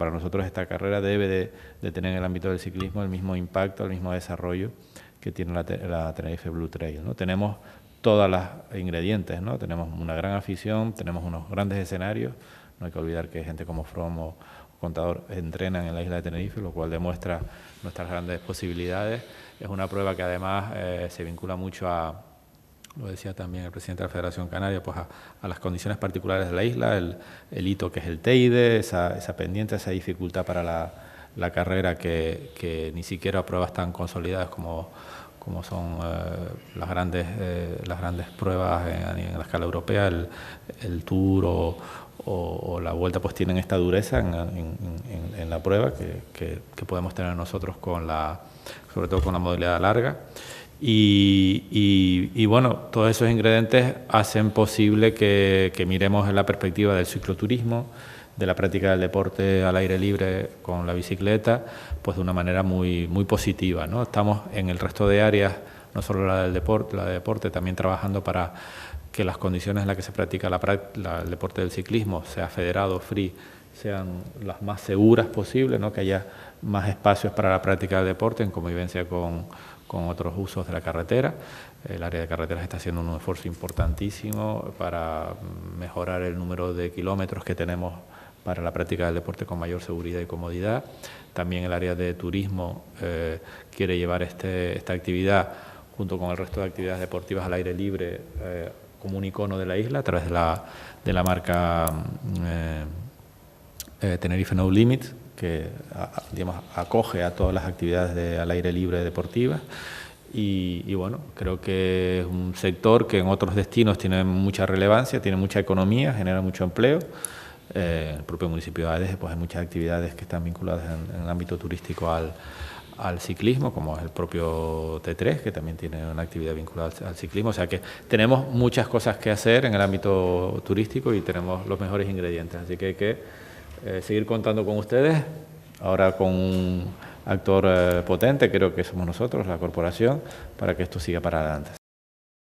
para nosotros esta carrera debe de, tener en el ámbito del ciclismo el mismo impacto, el mismo desarrollo que tiene la, Tenerife Blue Trail. ¿no? Tenemos todas las ingredientes, ¿no? tenemos una gran afición, tenemos unos grandes escenarios, no hay que olvidar que gente como From o, contador entrenan en la isla de Tenerife, lo cual demuestra nuestras grandes posibilidades. Es una prueba que además eh, se vincula mucho a, lo decía también el presidente de la Federación Canaria, pues a, las condiciones particulares de la isla, el, hito que es el Teide, esa, pendiente, esa dificultad para la, carrera que, ni siquiera pruebas tan consolidadas como, como son eh, las, grandes, eh, las grandes pruebas en, la escala europea, el, Tour o, la Vuelta, pues tienen esta dureza en, la prueba que, que podemos tener nosotros con la, sobre todo con la modalidad larga. Y, bueno, todos esos ingredientes hacen posible que, miremos en la perspectiva del cicloturismo, de la práctica del deporte al aire libre con la bicicleta, pues de una manera muy, muy positiva. ¿no? Estamos en el resto de áreas, no solo la del deporte, la de deporte, también trabajando para que las condiciones en las que se practica la, el deporte del ciclismo, sea federado, free, sean las más seguras posibles, ¿no? que haya más espacios para la práctica del deporte en convivencia con, con otros usos de la carretera. El área de carreteras está haciendo un esfuerzo importantísimo para mejorar el número de kilómetros que tenemos para la práctica del deporte con mayor seguridad y comodidad. También el área de turismo eh, quiere llevar este, esta actividad junto con el resto de actividades deportivas al aire libre eh, como un icono de la isla a través de la, de la marca mm, eh, Tenerife No Limits, que digamos, acoge a todas las actividades al aire libre deportivas. Y, bueno, creo que es un sector que en otros destinos tiene mucha relevancia, tiene mucha economía, genera mucho empleo. en eh, el propio municipio de Ades pues, hay muchas actividades que están vinculadas en, el ámbito turístico al, al ciclismo, como es el propio T3, que también tiene una actividad vinculada al ciclismo. O sea que tenemos muchas cosas que hacer en el ámbito turístico y tenemos los mejores ingredientes. Así que hay que eh, seguir contando con ustedes, ahora con un actor eh, potente, creo que somos nosotros, la corporación, para que esto siga para adelante.